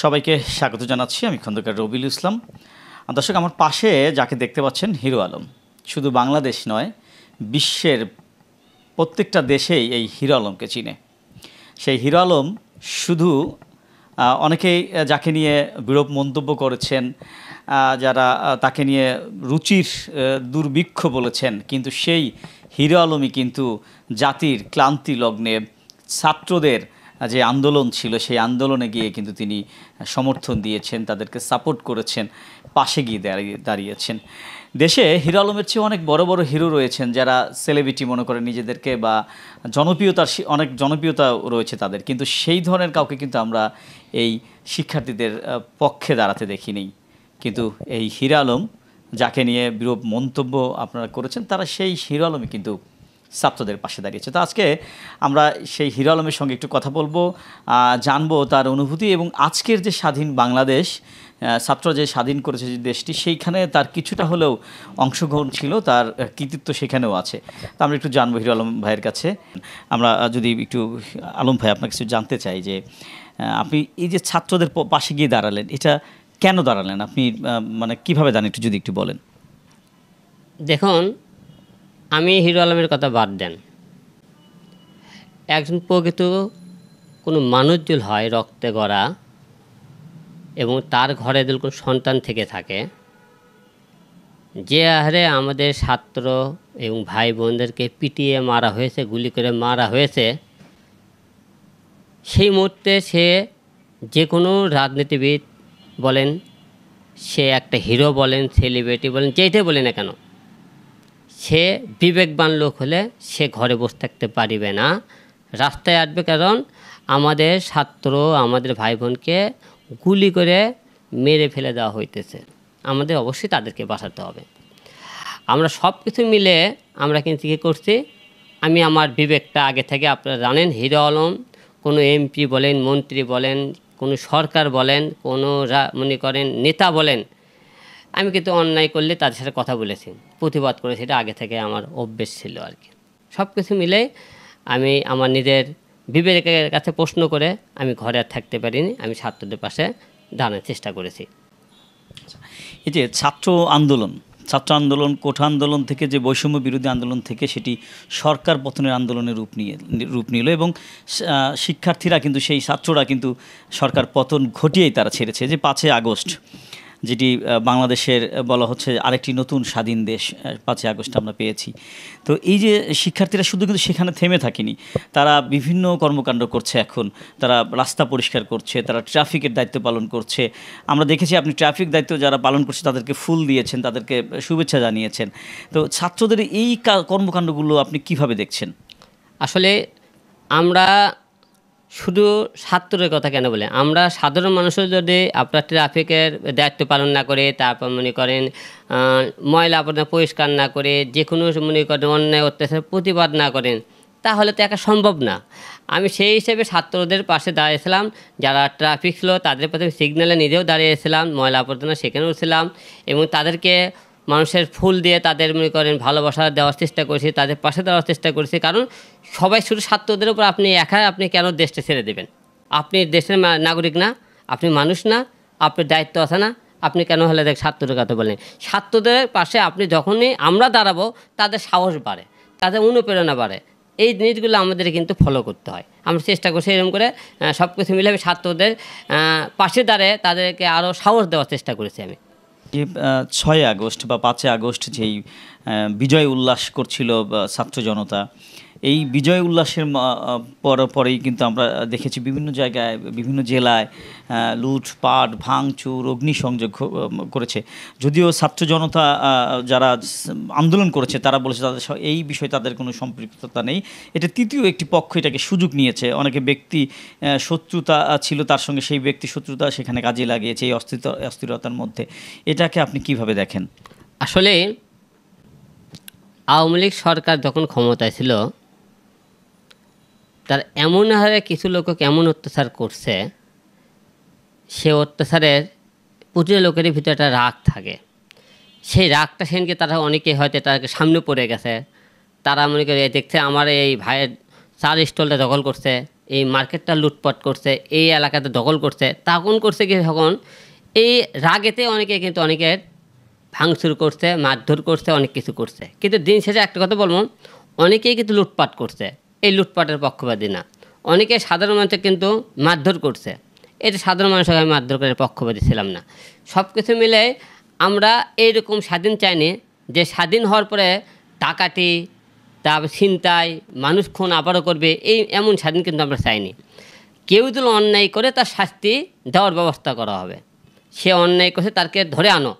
সবাইকে স্বাগত জানাচ্ছি আমি খন্দকার রবিল ইসলাম দর্শক আমার পাশে যাকে দেখতে পাচ্ছেন হিরো আলম শুধু বাংলাদেশ নয় বিশ্বের প্রত্যেকটা দেশেই এই হিরো আলমকে চিনে সেই হিরো আলম শুধু অনেকেই যাকে নিয়ে বিরূপ মন্তব্য করেছেন যারা তাকে নিয়ে রুচির দুর্ভিক্ষ বলেছেন কিন্তু সেই হিরো আলমই কিন্তু জাতির ক্লান্তি লগ্নে ছাত্রদের যে আন্দোলন ছিল সেই আন্দোলনে গিয়ে কিন্তু তিনি সমর্থন দিয়েছেন তাদেরকে সাপোর্ট করেছেন পাশে গিয়ে দাঁড়িয়েছেন দেশে হিরো আলমের চেয়ে অনেক বড় বড় হিরো রয়েছেন যারা সেলিব্রিটি মনে করে নিজেদেরকে বা জনপ্রিয়তার অনেক জনপ্রিয়তা রয়েছে তাদের কিন্তু সেই ধরনের কাউকে কিন্তু আমরা এই শিক্ষার্থীদের পক্ষে দাঁড়াতে দেখিনি কিন্তু এই হিরো আলম যাকে নিয়ে বিরূপ মন্তব্য আপনারা করেছেন তারা সেই হিরো আলমে কিন্তু ছাত্রদের পাশে দাঁড়িয়েছে তো আজকে আমরা সেই হিরো আলমের সঙ্গে একটু কথা বলবো জানবো তার অনুভূতি এবং আজকের যে স্বাধীন বাংলাদেশ ছাত্র যে স্বাধীন করেছে যে দেশটি সেইখানে তার কিছুটা হলেও অংশগ্রহণ ছিল তার কৃতিত্ব সেখানেও আছে তো আমরা একটু জানবো হিরো আলম ভাইয়ের কাছে আমরা যদি একটু আলম ভাই আপনার কিছু জানতে চাই যে আপনি এই যে ছাত্রদের পাশে গিয়ে দাঁড়ালেন এটা কেন দাঁড়ালেন আপনি মানে কিভাবে দাঁড়ান একটু যদি একটু বলেন দেখুন আমি হিরো আলমের কথা বাদ দেন একজন প্রকৃত কোনো মানুষ যদি হয় রক্তে গড়া এবং তার ঘরে যদি কোনো সন্তান থেকে থাকে যে আহারে আমাদের ছাত্র এবং ভাই বোনদেরকে পিটিয়ে মারা হয়েছে গুলি করে মারা হয়েছে সেই মুহূর্তে সে যে কোনো রাজনীতিবিদ বলেন সে একটা হিরো বলেন সেলিব্রিটি বলেন যেইটাই বলি না কেন সে বিবেকবান লোক হলে সে ঘরে বসে থাকতে পারিবে না রাস্তায় আসবে কারণ আমাদের ছাত্র আমাদের ভাই বোনকে গুলি করে মেরে ফেলে দেওয়া হইতেছে আমাদের অবশ্যই তাদেরকে বাঁচাতে হবে আমরা সব কিছু মিলে আমরা কিন্তু কী করছি আমি আমার বিবেকটা আগে থেকে আপনারা জানেন হিরো আলম কোনো এমপি বলেন মন্ত্রী বলেন কোনো সরকার বলেন কোনো মনে করেন নেতা বলেন আমি কিন্তু অন্যায় করলে তাদের সাথে কথা বলেছি প্রতিবাদ করে সেটা আগে থেকে আমার অভ্যেস ছিল আর কি সব কিছু মিলে আমি আমার নিজের বিবেকের কাছে প্রশ্ন করে আমি ঘরে আর থাকতে পারিনি আমি ছাত্রদের পাশে দাঁড়ানোর চেষ্টা করেছি আচ্ছা, এই যে ছাত্র আন্দোলন ছাত্র আন্দোলন কোঠা আন্দোলন থেকে যে বৈষম্য বিরোধী আন্দোলন থেকে সেটি সরকার পতনের আন্দোলনের রূপ নিয়ে রূপ নিল এবং শিক্ষার্থীরা কিন্তু সেই ছাত্ররা কিন্তু সরকার পতন ঘটিয়েই তারা ছেড়েছে যে পাঁচই আগস্ট যেটি বাংলাদেশের বলা হচ্ছে আরেকটি নতুন স্বাধীন দেশ পাঁচই আগস্ট আমরা পেয়েছি তো এই যে শিক্ষার্থীরা শুধু কিন্তু সেখানে থেমে থাকেনি তারা বিভিন্ন কর্মকাণ্ড করছে এখন তারা রাস্তা পরিষ্কার করছে তারা ট্রাফিকের দায়িত্ব পালন করছে আমরা দেখেছি আপনি ট্রাফিক দায়িত্ব যারা পালন করছে তাদেরকে ফুল দিয়েছেন তাদেরকে শুভেচ্ছা জানিয়েছেন তো ছাত্রদের এই কর্মকাণ্ডগুলো আপনি কিভাবে দেখছেন আসলে আমরা শুধু ছাত্রের কথা কেন বলে আমরা সাধারণ মানুষও যদি আপনার ট্রাফিকের দায়িত্ব পালন না করে তারপর মনে করেন ময়লা আবর্জনা পরিষ্কার না করে যে কোনো মনে করেন অন্যায় অত্যাচার প্রতিবাদ না করেন তাহলে তো একা সম্ভব না আমি সেই হিসেবে ছাত্রদের পাশে দাঁড়িয়েছিলাম যারা ট্রাফিক ছিল তাদের প্রথমে সিগনালে নিজেও দাঁড়িয়েছিলাম ময়লা আবর্জনা সেখানেও ছিলাম এবং তাদেরকে মানুষের ফুল দিয়ে তাদের মনে করেন ভালোবাসা দেওয়ার চেষ্টা করেছি তাদের পাশে দেওয়ার চেষ্টা করেছি কারণ সবাই শুধু ছাত্রদের উপর আপনি একা আপনি কেন দেশটা ছেড়ে দেবেন আপনি দেশের নাগরিক না আপনি মানুষ না আপনি দায়িত্ব আছে না আপনি কেন হলে দেখ ছাত্রদের কথা বলেন ছাত্রদের পাশে আপনি যখনই আমরা দাঁড়াবো তাদের সাহস বাড়ে তাদের অনুপ্রেরণা বাড়ে এই জিনিসগুলো আমাদের কিন্তু ফলো করতে হয় আমরা চেষ্টা করছি এরকম করে সব কিছু মিলে আমি ছাত্রদের পাশে দাঁড়িয়ে তাদেরকে আরও সাহস দেওয়ার চেষ্টা করেছি আমি যে ছয় আগস্ট বা পাঁচই আগস্ট যেই বিজয় উল্লাস করছিল ছাত্র জনতা এই বিজয় উল্লাসের পর পরেই কিন্তু আমরা দেখেছি বিভিন্ন জায়গায় বিভিন্ন জেলায় লুটপাট ভাঙচুর অগ্নিসংযোগ করেছে যদিও ছাত্র জনতা যারা আন্দোলন করেছে তারা বলেছে তাদের এই বিষয়ে তাদের কোনো সম্পৃক্ততা নেই এটা তৃতীয় একটি পক্ষ এটাকে সুযোগ নিয়েছে অনেকে ব্যক্তি শত্রুতা ছিল তার সঙ্গে সেই ব্যক্তি শত্রুতা সেখানে কাজে লাগিয়েছে এই অস্থিত অস্থিরতার মধ্যে এটাকে আপনি কিভাবে দেখেন আসলে আওয়ামী লীগ সরকার যখন ক্ষমতায় ছিল তার এমন হারে কিছু লোকক এমন অত্যাচার করছে সে অত্যাচারের প্রতিটা লোকের ভিতরে একটা রাগ থাকে সেই রাগটা সেনকে তারা অনেকে হয়তো তাকে সামনে পড়ে গেছে তারা মনে করে দেখছে আমার এই ভাইয়ের চার স্টলটা দখল করছে এই মার্কেটটা লুটপাট করছে এই এলাকাতে দখল করছে তখন করছে কি তখন এই রাগেতে অনেকে কিন্তু অনেকের ভাঙচুর করছে মারধর করছে অনেক কিছু করছে কিন্তু দিন শেষে একটা কথা বলবো অনেকেই কিন্তু লুটপাট করছে এই লুটপাটের পক্ষপাতী না অনেকে সাধারণ মানুষকে কিন্তু মারধর করছে এটা সাধারণ মানুষকে আমি মারধর করে পক্ষপাতী ছিলাম না সব কিছু মিলে আমরা এইরকম স্বাধীন চাইনি যে স্বাধীন হওয়ার পরে টাকাটি তারপর ছিনতাই মানুষ খুন আবারও করবে এই এমন স্বাধীন কিন্তু আমরা চাইনি কেউ যদি অন্যায় করে তার শাস্তি দেওয়ার ব্যবস্থা করা হবে সে অন্যায় করছে তাকে ধরে আনো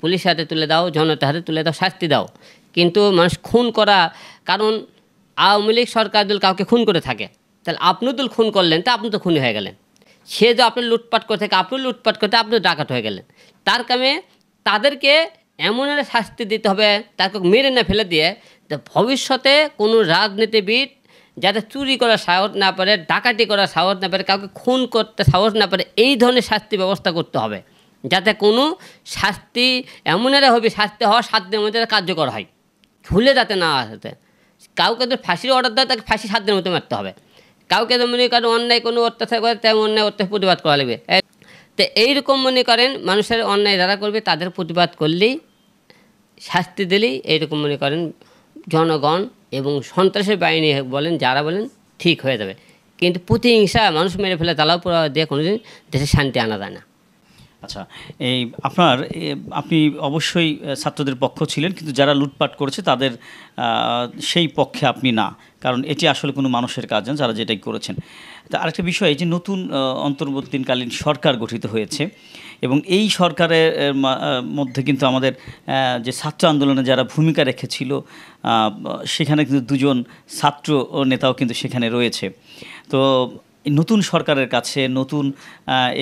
পুলিশ হাতে তুলে দাও জনতা হাতে তুলে দাও শাস্তি দাও কিন্তু মানুষ খুন করা কারণ আওয়ামী লীগ সরকার যদি কাউকে খুন করে থাকে তাহলে আপনিও দল খুন করলেন তা আপনি তো খুনি হয়ে গেলেন সে যে আপনি লুটপাট করে থাকে আপনিও লুটপাট করতে আপনিও ডাকাত হয়ে গেলেন তার কামে তাদেরকে এমন একটা শাস্তি দিতে হবে তাকে মেরে না ফেলে দিয়ে যে ভবিষ্যতে কোনো রাজনীতিবিদ যাতে চুরি করার সাহস না পারে ডাকাতি করার সাহস না পারে কাউকে খুন করতে সাহস না পারে এই ধরনের শাস্তি ব্যবস্থা করতে হবে যাতে কোনো শাস্তি এমন একটা হবে শাস্তি হওয়ার সাধ্যের মধ্যে কার্যকর হয় ভুলে যাতে না আসতে কাউকে তো ফাঁসির অর্ডার দেয় তাকে ফাঁসি সাত দিনের মতো মারতে হবে কাউকে তো মনে করেন অন্যায় কোনো অত্যাচার করে তেমন অন্যায় অত্যাচার প্রতিবাদ করা লাগবে তো এইরকম মনে করেন মানুষের অন্যায় যারা করবে তাদের প্রতিবাদ করলেই শাস্তি দিলেই এইরকম মনে করেন জনগণ এবং সন্ত্রাসের বাহিনী বলেন যারা বলেন ঠিক হয়ে যাবে কিন্তু প্রতিহিংসা মানুষ মেরে ফেলে তালাও পুরা দিয়ে কোনোদিন দেশে শান্তি আনা যায় না আচ্ছা এই আপনার আপনি অবশ্যই ছাত্রদের পক্ষ ছিলেন কিন্তু যারা লুটপাট করেছে তাদের সেই পক্ষে আপনি না কারণ এটি আসলে কোনো মানুষের কাজ না যারা যেটাই করেছেন তা আরেকটা বিষয় যে নতুন অন্তর্বর্তীকালীন সরকার গঠিত হয়েছে এবং এই সরকারের মধ্যে কিন্তু আমাদের যে ছাত্র আন্দোলনে যারা ভূমিকা রেখেছিল সেখানে কিন্তু দুজন ছাত্র নেতাও কিন্তু সেখানে রয়েছে তো নতুন সরকারের কাছে নতুন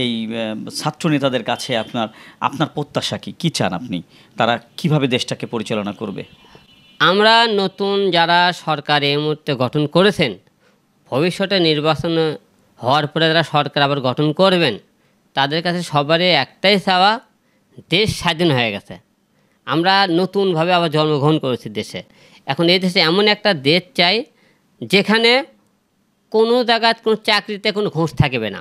এই ছাত্র নেতাদের কাছে আপনার আপনার প্রত্যাশা কি কী চান আপনি তারা কিভাবে দেশটাকে পরিচালনা করবে আমরা নতুন যারা সরকার এই মুহূর্তে গঠন করেছেন ভবিষ্যতে নির্বাচন হওয়ার পরে যারা সরকার আবার গঠন করবেন তাদের কাছে সবারই একটাই চাওয়া দেশ স্বাধীন হয়ে গেছে আমরা নতুনভাবে আবার জন্মগ্রহণ করেছি দেশে এখন এই দেশে এমন একটা দেশ চাই যেখানে কোনো জায়গায় কোনো চাকরিতে কোনো ঘোষ থাকবে না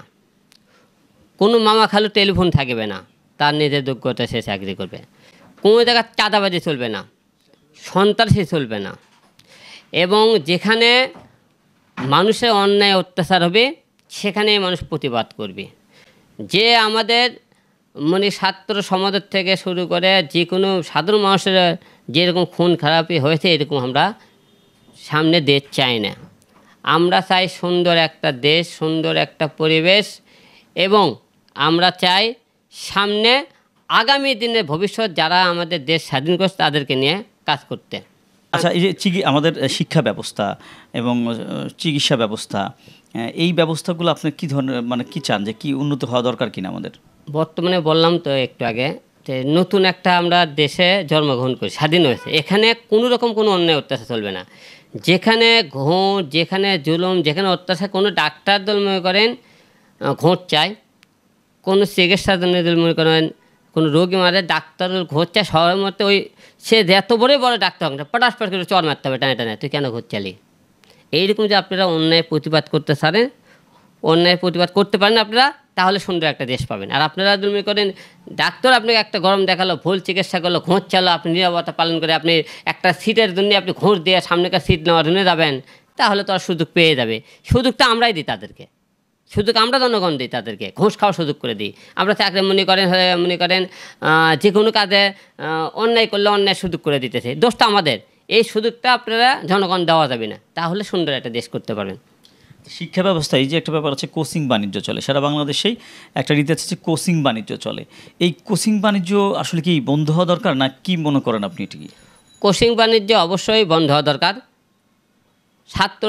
কোনো মামা খালু টেলিফোন থাকবে না তার নিজের যোগ্যতা সে চাকরি করবে কোনো জায়গায় চাঁদাবাজি চলবে না সন্তান সে চলবে না এবং যেখানে মানুষের অন্যায় অত্যাচার হবে সেখানে মানুষ প্রতিবাদ করবে যে আমাদের মানে ছাত্র সমাজের থেকে শুরু করে যে কোনো সাধারণ মানুষের যেরকম খুন খারাপি হয়েছে এরকম আমরা সামনে দেখ চাই না আমরা চাই সুন্দর একটা দেশ সুন্দর একটা পরিবেশ এবং আমরা চাই সামনে আগামী দিনে ভবিষ্যৎ যারা আমাদের দেশ স্বাধীন করছে তাদেরকে নিয়ে কাজ করতে আচ্ছা এই যে চিকি আমাদের শিক্ষা ব্যবস্থা এবং চিকিৎসা ব্যবস্থা এই ব্যবস্থাগুলো আপনার কী ধরনের মানে কি চান যে কি উন্নত হওয়া দরকার কিনা আমাদের বর্তমানে বললাম তো একটু আগে যে নতুন একটা আমরা দেশে জন্মগ্রহণ করি স্বাধীন হয়েছে এখানে কোনো রকম কোনো অন্যায় অত্যাচার চলবে না যেখানে ঘোঁট যেখানে জুলুম যেখানে অত্যাচার কোনো ডাক্তার দল মনে করেন ঘোঁট চায় কোনো চিকিৎসা দল মনে করেন কোনো রোগী মারে ডাক্তার ঘোর চায় সবার মতো ওই সে এত বড়ই বড় ডাক্তার হবে না পটাশ পটাশ করে চর মারতে হবে টানে টানে তুই কেন ঘোর চালি এইরকম যে আপনারা অন্যায় প্রতিবাদ করতে পারেন অন্যায় প্রতিবাদ করতে পারেন আপনারা তাহলে সুন্দর একটা দেশ পাবেন আর আপনারা যদি মনে করেন ডাক্তার আপনাকে একটা গরম দেখালো ভুল চিকিৎসা করলো ঘোঁচ চালো আপনি নিরাপত্তা পালন করে আপনি একটা সিটের জন্য আপনি ঘোঁচ দিয়ে সামনেকার সিট নেওয়ার জন্য যাবেন তাহলে তো আর সুযোগ পেয়ে যাবে সুযোগটা আমরাই দিই তাদেরকে সুযোগ আমরা জনগণ দিই তাদেরকে ঘোষ খাওয়ার সুযোগ করে দিই আমরা চাকরি মনে করেন মনে করেন যে কোনো কাজে অন্যায় করলে অন্যায় সুযোগ করে দিতেছে দোষটা আমাদের এই সুযোগটা আপনারা জনগণ দেওয়া যাবে না তাহলে সুন্দর একটা দেশ করতে পারবেন শিক্ষা ব্যবস্থায় যে একটা ব্যাপার আছে কোচিং বাণিজ্য চলে সারা বাংলাদেশেই একটা রীতি আছে যে কোচিং বাণিজ্য চলে এই কোচিং বাণিজ্য আসলে কি বন্ধ হওয়া দরকার না কি মনে করেন আপনি এটি কোচিং বাণিজ্য অবশ্যই বন্ধ হওয়া দরকার ছাত্র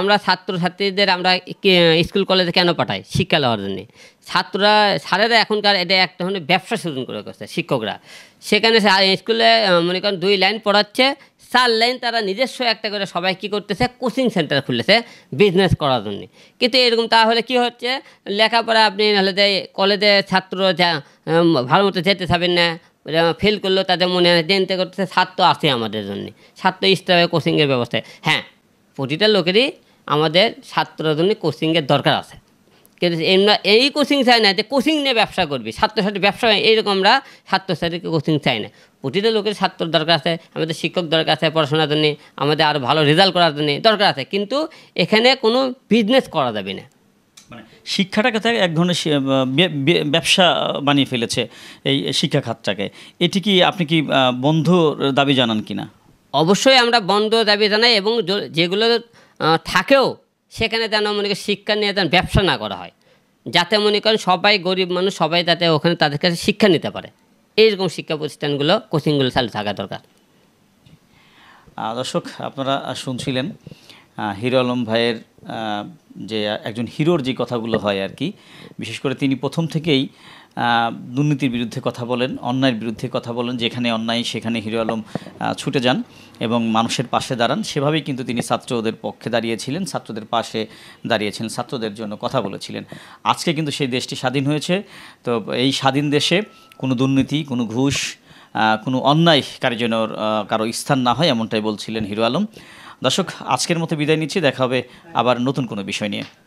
আমরা ছাত্র ছাত্রীদের আমরা স্কুল কলেজে কেন পাঠাই শিক্ষা লওয়ার জন্যে ছাত্ররা স্যারেরা এখনকার এটা একটা ধরনের ব্যবসা শুরু করে করছে শিক্ষকরা সেখানে স্কুলে মনে করেন দুই লাইন পড়াচ্ছে চার লাইন তারা নিজস্ব একটা করে সবাই কী করতেছে কোচিং সেন্টার খুলেছে বিজনেস করার জন্য কিন্তু এরকম তাহলে কি হচ্ছে লেখাপড়া আপনি নাহলে যে কলেজে ছাত্র যা ভালো মতো যেতে পারবেন না ফেল করলেও তাদের মনে হয় দেনতে করতেছে ছাত্র আছে আমাদের জন্য ছাত্র স্টাফে কোচিংয়ের ব্যবস্থা হ্যাঁ প্রতিটা লোকেরই আমাদের জন্য কোচিংয়ের দরকার আছে কিন্তু এমনি এই কোচিং চাই না যে কোচিং নিয়ে ব্যবসা করবি ছাত্রছাত্রী ব্যবসা এইরকম আমরা ছাত্রছাত্রীকে কোচিং চাই না প্রতিটা লোকের ছাত্র দরকার আছে আমাদের শিক্ষক দরকার আছে পড়াশোনার জন্য আমাদের আরও ভালো রেজাল্ট করার জন্যে দরকার আছে কিন্তু এখানে কোনো বিজনেস করা যাবে না মানে শিক্ষাটাকে থেকে এক ধরনের ব্যবসা বানিয়ে ফেলেছে এই শিক্ষা খাতটাকে এটি কি আপনি কি বন্ধ দাবি জানান কিনা অবশ্যই আমরা বন্ধ দাবি জানাই এবং যেগুলো থাকেও সেখানে যেন মনে করেন শিক্ষা নিয়ে যেন ব্যবসা না করা হয় যাতে মনে করেন সবাই গরিব মানুষ সবাই যাতে ওখানে তাদের কাছে শিক্ষা নিতে পারে এইরকম শিক্ষা প্রতিষ্ঠানগুলো কোচিংগুলো চালু থাকা দরকার দর্শক আপনারা শুনছিলেন হিরো আলম ভাইয়ের যে একজন হিরোর যে কথাগুলো হয় আর কি বিশেষ করে তিনি প্রথম থেকেই দুর্নীতির বিরুদ্ধে কথা বলেন অন্যায়ের বিরুদ্ধে কথা বলেন যেখানে অন্যায় সেখানে হিরো আলম ছুটে যান এবং মানুষের পাশে দাঁড়ান সেভাবেই কিন্তু তিনি ছাত্রদের পক্ষে দাঁড়িয়েছিলেন ছাত্রদের পাশে দাঁড়িয়েছিলেন ছাত্রদের জন্য কথা বলেছিলেন আজকে কিন্তু সেই দেশটি স্বাধীন হয়েছে তো এই স্বাধীন দেশে কোনো দুর্নীতি কোনো ঘুষ কোনো অন্যায় কারি যেন কারো স্থান না হয় এমনটাই বলছিলেন হিরো আলম দর্শক আজকের মতো বিদায় নিচ্ছি দেখা হবে আবার নতুন কোনো বিষয় নিয়ে